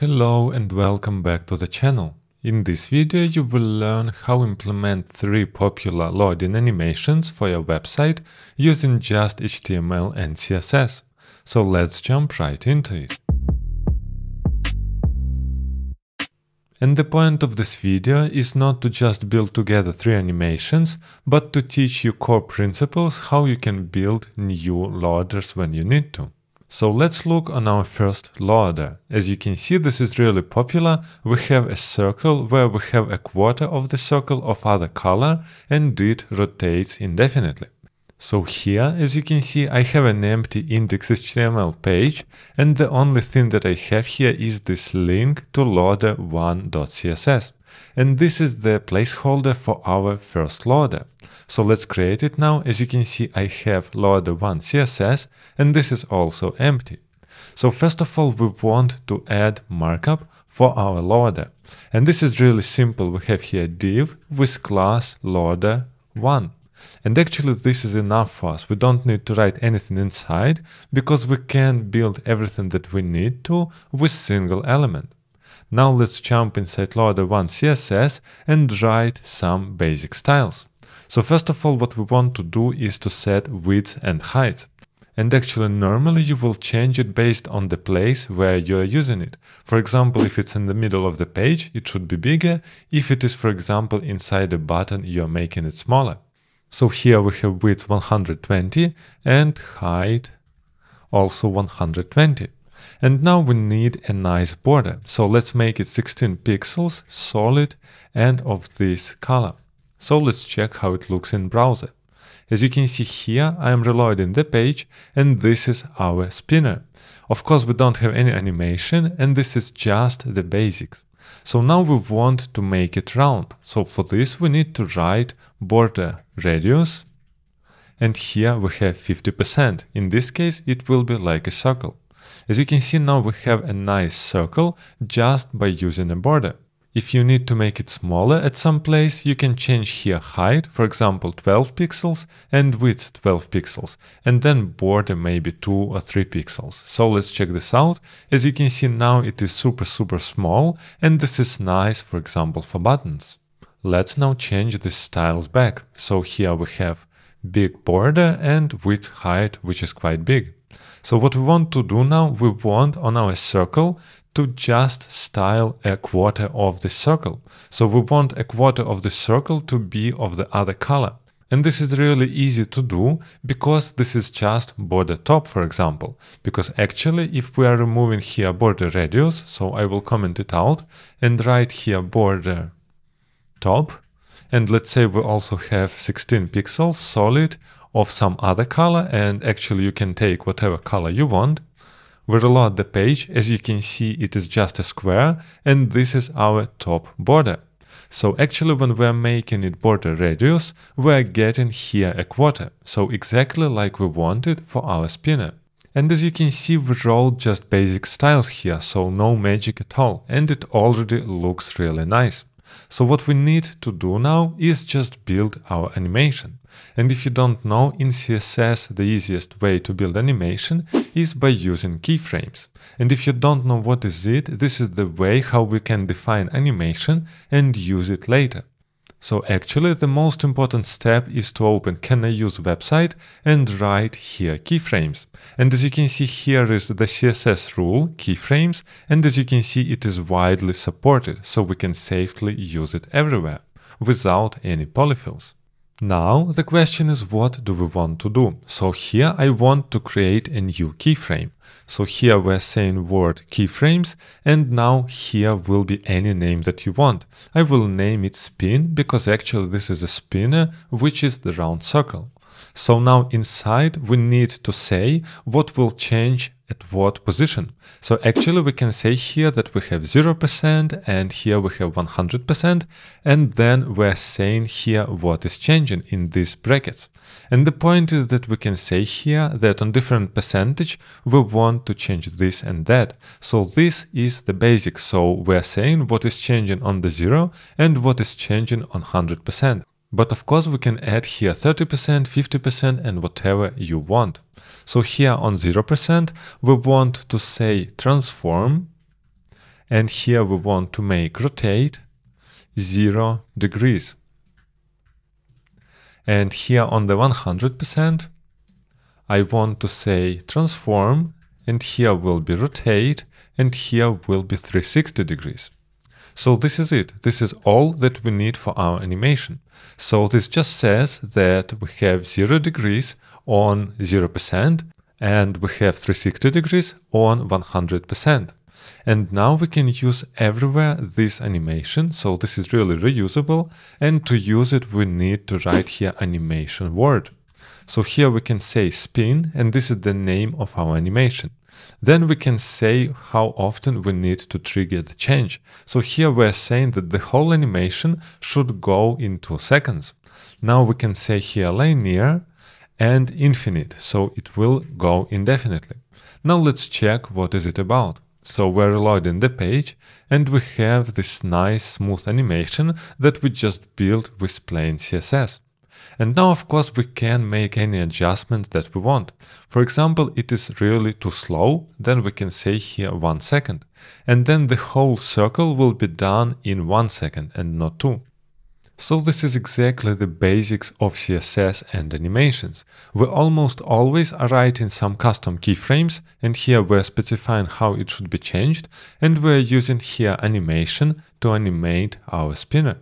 Hello and welcome back to the channel. In this video you will learn how implement three popular loading animations for your website using just HTML and CSS. So let's jump right into it. And the point of this video is not to just build together three animations, but to teach you core principles how you can build new loaders when you need to. So let's look on our first loader. As you can see, this is really popular. We have a circle where we have a quarter of the circle of other color and it rotates indefinitely. So here, as you can see, I have an empty index.html page and the only thing that I have here is this link to loader1.css and this is the placeholder for our first loader. So let's create it now. As you can see, I have loader1 CSS, and this is also empty. So first of all, we want to add markup for our loader. And this is really simple. We have here div with class loader1. And actually this is enough for us. We don't need to write anything inside because we can build everything that we need to with single element. Now let's jump inside Loader1 CSS and write some basic styles. So first of all, what we want to do is to set width and height. And actually normally you will change it based on the place where you are using it. For example, if it's in the middle of the page, it should be bigger. If it is, for example, inside a button, you are making it smaller. So here we have width 120 and height also 120. And now we need a nice border. So let's make it 16 pixels solid and of this color. So let's check how it looks in browser. As you can see here, I am reloading the page and this is our spinner. Of course, we don't have any animation and this is just the basics. So now we want to make it round. So for this, we need to write border radius and here we have 50%. In this case, it will be like a circle. As you can see now we have a nice circle just by using a border. If you need to make it smaller at some place, you can change here height, for example 12 pixels and width 12 pixels, and then border maybe 2 or 3 pixels. So let's check this out. As you can see now it is super super small and this is nice for example for buttons. Let's now change the styles back. So here we have big border and width height which is quite big. So what we want to do now, we want on our circle to just style a quarter of the circle. So we want a quarter of the circle to be of the other color. And this is really easy to do because this is just border top, for example. Because actually, if we are removing here border radius, so I will comment it out and write here border top. And let's say we also have 16 pixels solid of some other color and actually you can take whatever color you want. We reload the page, as you can see it is just a square and this is our top border. So actually when we're making it border radius, we're getting here a quarter, so exactly like we wanted for our spinner. And as you can see, we rolled just basic styles here, so no magic at all, and it already looks really nice. So what we need to do now is just build our animation. And if you don't know, in CSS the easiest way to build animation is by using keyframes. And if you don't know what is it, this is the way how we can define animation and use it later. So actually the most important step is to open Can I Use website and write here keyframes. And as you can see here is the CSS rule keyframes and as you can see it is widely supported so we can safely use it everywhere without any polyfills. Now the question is what do we want to do? So here I want to create a new keyframe. So here we're saying word keyframes and now here will be any name that you want. I will name it spin because actually this is a spinner which is the round circle. So now inside we need to say what will change at what position. So actually we can say here that we have 0% and here we have 100% and then we're saying here what is changing in these brackets. And the point is that we can say here that on different percentage we want to change this and that. So this is the basic. So we're saying what is changing on the 0 and what is changing on 100%. But of course we can add here 30%, 50% and whatever you want. So here on 0% we want to say transform and here we want to make rotate 0 degrees. And here on the 100% I want to say transform and here will be rotate and here will be 360 degrees. So this is it. This is all that we need for our animation. So this just says that we have 0 degrees on 0% and we have 360 degrees on 100%. And now we can use everywhere this animation, so this is really reusable, and to use it we need to write here animation word. So here we can say spin, and this is the name of our animation. Then we can say how often we need to trigger the change. So here we're saying that the whole animation should go in 2 seconds. Now we can say here linear and infinite, so it will go indefinitely. Now let's check what is it about. So we're reloading the page and we have this nice smooth animation that we just built with plain CSS. And now of course we can make any adjustments that we want. For example, it is really too slow, then we can say here one second. And then the whole circle will be done in one second and not two. So this is exactly the basics of CSS and animations. We almost always are writing some custom keyframes, and here we're specifying how it should be changed, and we're using here animation to animate our spinner.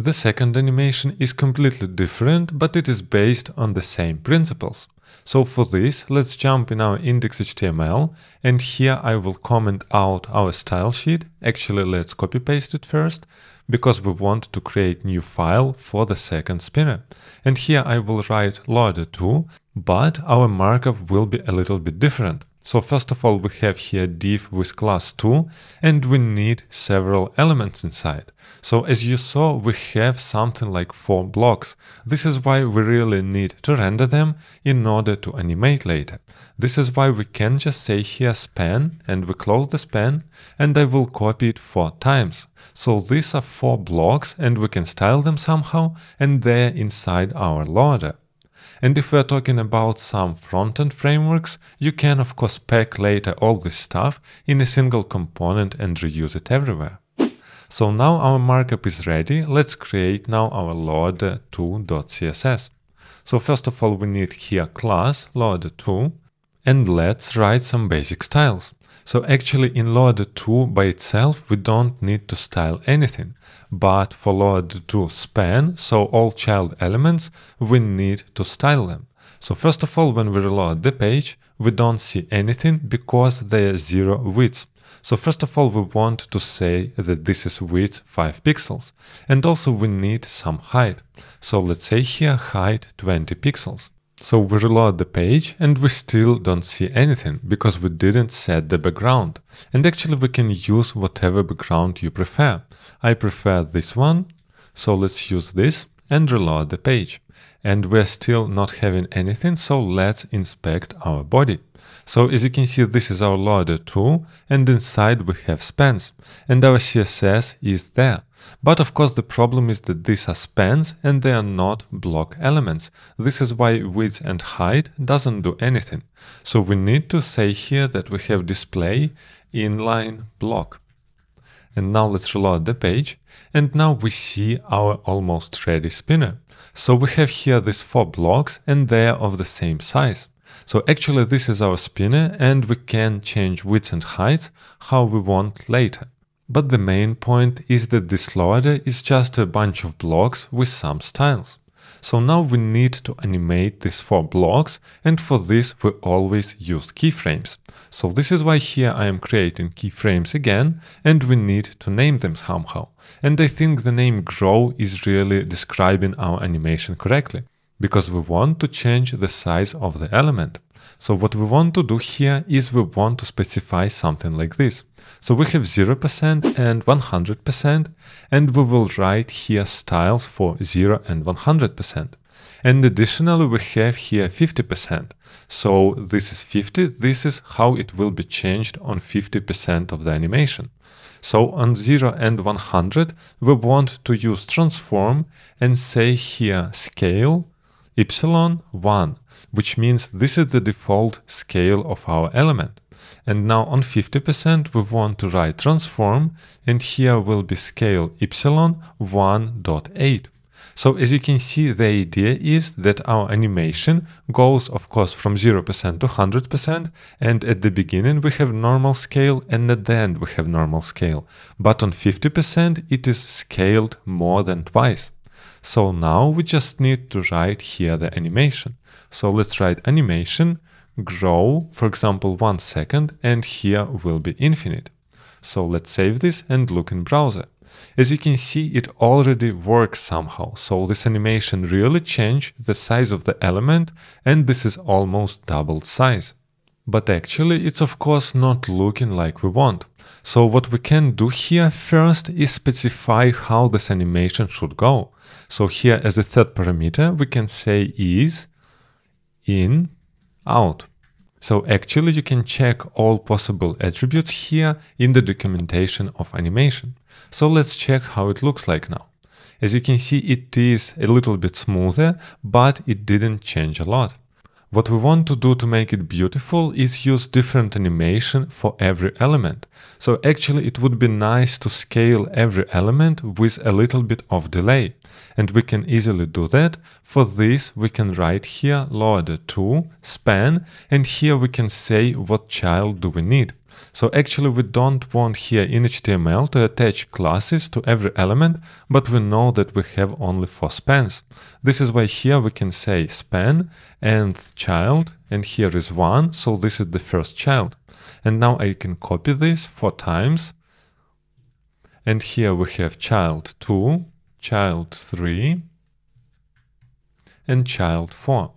The second animation is completely different, but it is based on the same principles. So for this, let's jump in our index.html, and here I will comment out our style sheet. Actually, let's copy paste it first, because we want to create new file for the second spinner. And here I will write loader2, but our markup will be a little bit different. So first of all, we have here div with class 2, and we need several elements inside. So as you saw, we have something like four blocks. This is why we really need to render them in order to animate later. This is why we can just say here span, and we close the span, and I will copy it four times. So these are four blocks, and we can style them somehow, and they're inside our loader. And if we're talking about some front-end frameworks, you can of course pack later all this stuff in a single component and reuse it everywhere. So now our markup is ready, let's create now our load2.css. So first of all we need here class load2 and let's write some basic styles. So actually in Loader 2 by itself we don't need to style anything, but for Loader 2 span, so all child elements, we need to style them. So first of all when we reload the page, we don't see anything because they are zero width. So first of all we want to say that this is width 5 pixels, and also we need some height. So let's say here height 20 pixels. So we reload the page and we still don't see anything because we didn't set the background. And actually we can use whatever background you prefer. I prefer this one, so let's use this and reload the page. And we're still not having anything, so let's inspect our body. So as you can see, this is our loader tool and inside we have spans and our CSS is there. But of course the problem is that these are spans and they are not block elements. This is why width and height doesn't do anything. So we need to say here that we have display inline block. And now let's reload the page. And now we see our almost ready spinner. So we have here these four blocks and they are of the same size. So actually this is our spinner and we can change width and height how we want later. But the main point is that this loader is just a bunch of blocks with some styles. So now we need to animate these four blocks and for this we always use keyframes. So this is why here I am creating keyframes again and we need to name them somehow. And I think the name grow is really describing our animation correctly, because we want to change the size of the element. So what we want to do here is we want to specify something like this. So we have 0% and 100% and we will write here styles for 0 and 100%. And additionally we have here 50%. So this is 50, this is how it will be changed on 50% of the animation. So on 0 and 100 we want to use transform and say here scale epsilon 1, which means this is the default scale of our element. And now on 50% we want to write transform and here will be scale epsilon 1.8. So as you can see, the idea is that our animation goes, of course, from 0% to 100%, and at the beginning we have normal scale, and at the end we have normal scale. But on 50% it is scaled more than twice. So now we just need to write here the animation. So let's write animation, grow, for example, one second, and here will be infinite. So let's save this and look in browser. As you can see, it already works somehow, so this animation really changed the size of the element and this is almost double size but actually it's of course not looking like we want. So what we can do here first is specify how this animation should go. So here as a third parameter we can say is in out. So actually you can check all possible attributes here in the documentation of animation. So let's check how it looks like now. As you can see it is a little bit smoother, but it didn't change a lot. What we want to do to make it beautiful is use different animation for every element. So actually it would be nice to scale every element with a little bit of delay. And we can easily do that. For this we can write here loader two span and here we can say what child do we need. So actually we don't want here in HTML to attach classes to every element, but we know that we have only four spans. This is why here we can say span and child, and here is one, so this is the first child. And now I can copy this four times. And here we have child 2, child 3, and child 4.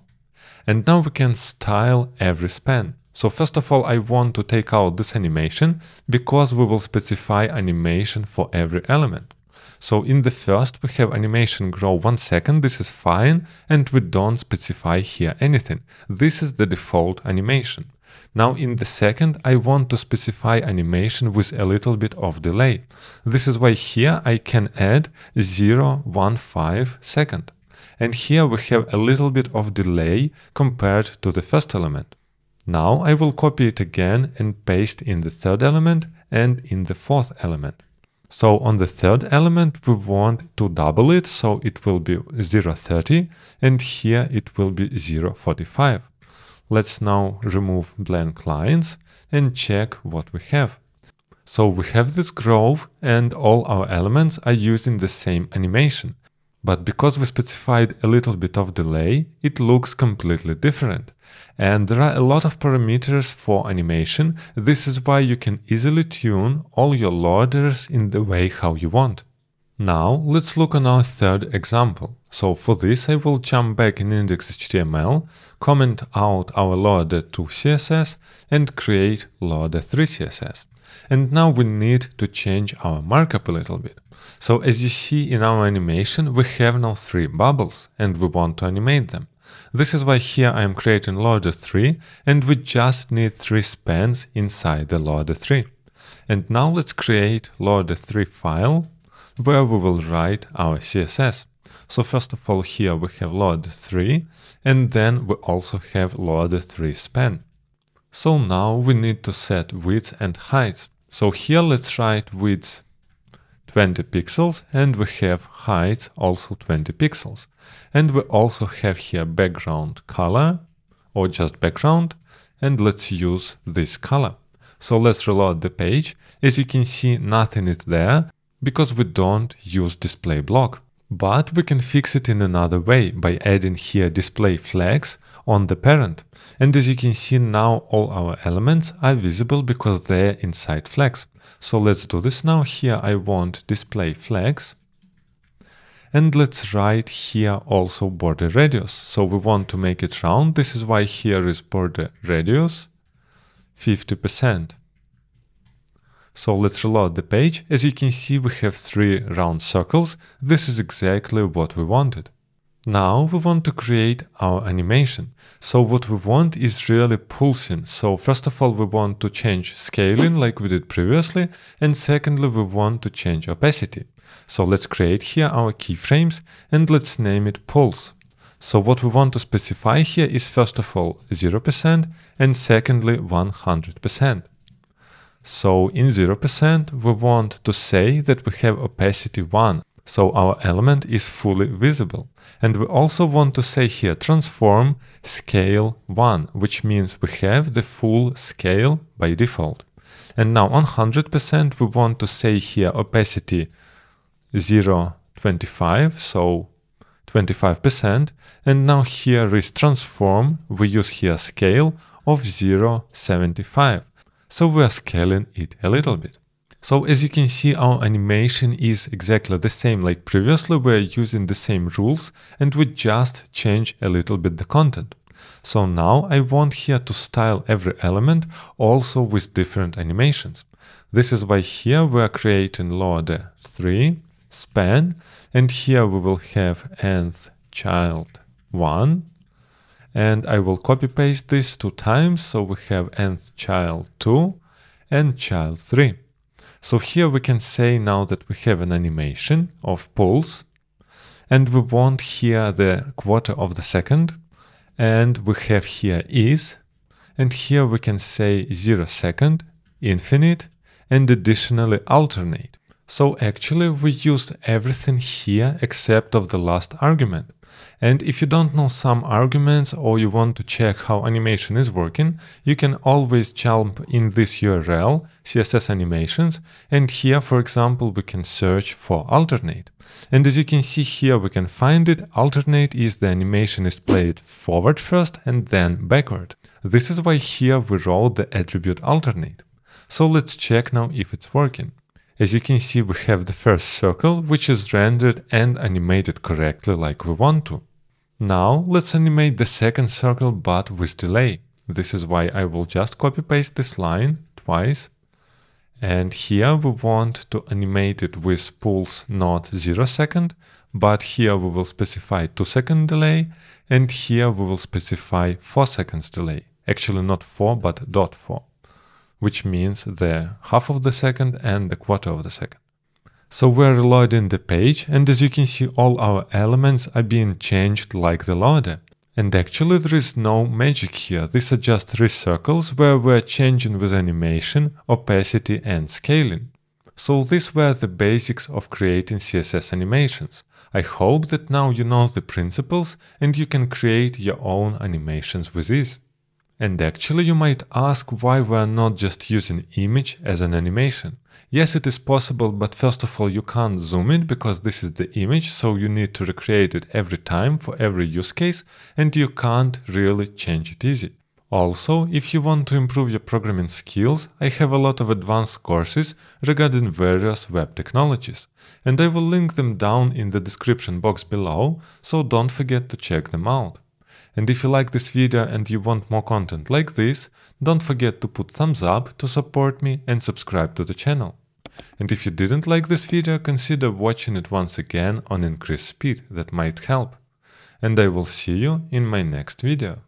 And now we can style every span. So first of all, I want to take out this animation because we will specify animation for every element. So in the first, we have animation grow one second, this is fine, and we don't specify here anything. This is the default animation. Now in the second, I want to specify animation with a little bit of delay. This is why here I can add 0, 1, 5 second. And here we have a little bit of delay compared to the first element. Now I will copy it again and paste in the third element and in the fourth element. So on the third element we want to double it, so it will be 030 and here it will be 045. Let's now remove blank lines and check what we have. So we have this grove and all our elements are using the same animation. But because we specified a little bit of delay, it looks completely different. And there are a lot of parameters for animation, this is why you can easily tune all your loaders in the way how you want. Now let's look on our third example. So for this I will jump back in index.html, comment out our loader2.css and create loader3.css. And now we need to change our markup a little bit. So as you see in our animation, we have now three bubbles and we want to animate them. This is why here I am creating loader 3 and we just need 3 spans inside the loader 3. And now let's create loader 3 file where we will write our CSS. So first of all here we have loader 3 and then we also have loader 3 span. So now we need to set width and height. So here let's write width 20 pixels and we have height also 20 pixels. And we also have here background color or just background and let's use this color. So let's reload the page. As you can see, nothing is there because we don't use display block. But we can fix it in another way by adding here display flags on the parent. And as you can see now all our elements are visible because they're inside flags. So let's do this now. Here I want display flags. And let's write here also border radius. So we want to make it round. This is why here is border radius 50%. So let's reload the page. As you can see, we have three round circles. This is exactly what we wanted. Now we want to create our animation. So what we want is really pulsing. So first of all, we want to change scaling like we did previously. And secondly, we want to change opacity. So let's create here our keyframes and let's name it pulse. So what we want to specify here is first of all 0% and secondly 100%. So in 0% we want to say that we have opacity 1, so our element is fully visible. And we also want to say here transform scale 1, which means we have the full scale by default. And now on 100% we want to say here opacity 0.25, so 25%. And now here is transform, we use here scale of 0.75. So we're scaling it a little bit. So as you can see, our animation is exactly the same like previously, we're using the same rules and we just change a little bit the content. So now I want here to style every element also with different animations. This is why here we're creating loader 3, span, and here we will have nth child 1, and I will copy paste this two times so we have nth child 2 and child 3. So here we can say now that we have an animation of pulse and we want here the quarter of the second and we have here is and here we can say 0 second, infinite and additionally alternate. So actually we used everything here except of the last argument. And if you don't know some arguments or you want to check how animation is working, you can always jump in this URL, CSS animations, and here, for example, we can search for alternate. And as you can see here, we can find it. Alternate is the animation is played forward first and then backward. This is why here we wrote the attribute alternate. So let's check now if it's working. As you can see, we have the first circle, which is rendered and animated correctly like we want to. Now let's animate the second circle, but with delay. This is why I will just copy-paste this line twice. And here we want to animate it with pulse not 0 second, but here we will specify 2 second delay, and here we will specify 4 seconds delay. Actually not 4, but dot 4 which means the half of the second and the quarter of the second. So we're loading the page and as you can see all our elements are being changed like the loader. And actually there is no magic here, these are just three circles where we're changing with animation, opacity and scaling. So these were the basics of creating CSS animations. I hope that now you know the principles and you can create your own animations with these. And actually you might ask why we are not just using image as an animation. Yes, it is possible, but first of all you can't zoom in because this is the image, so you need to recreate it every time for every use case, and you can't really change it easy. Also, if you want to improve your programming skills, I have a lot of advanced courses regarding various web technologies, and I will link them down in the description box below, so don't forget to check them out. And if you like this video and you want more content like this, don't forget to put thumbs up to support me and subscribe to the channel. And if you didn't like this video, consider watching it once again on increased speed, that might help. And I will see you in my next video.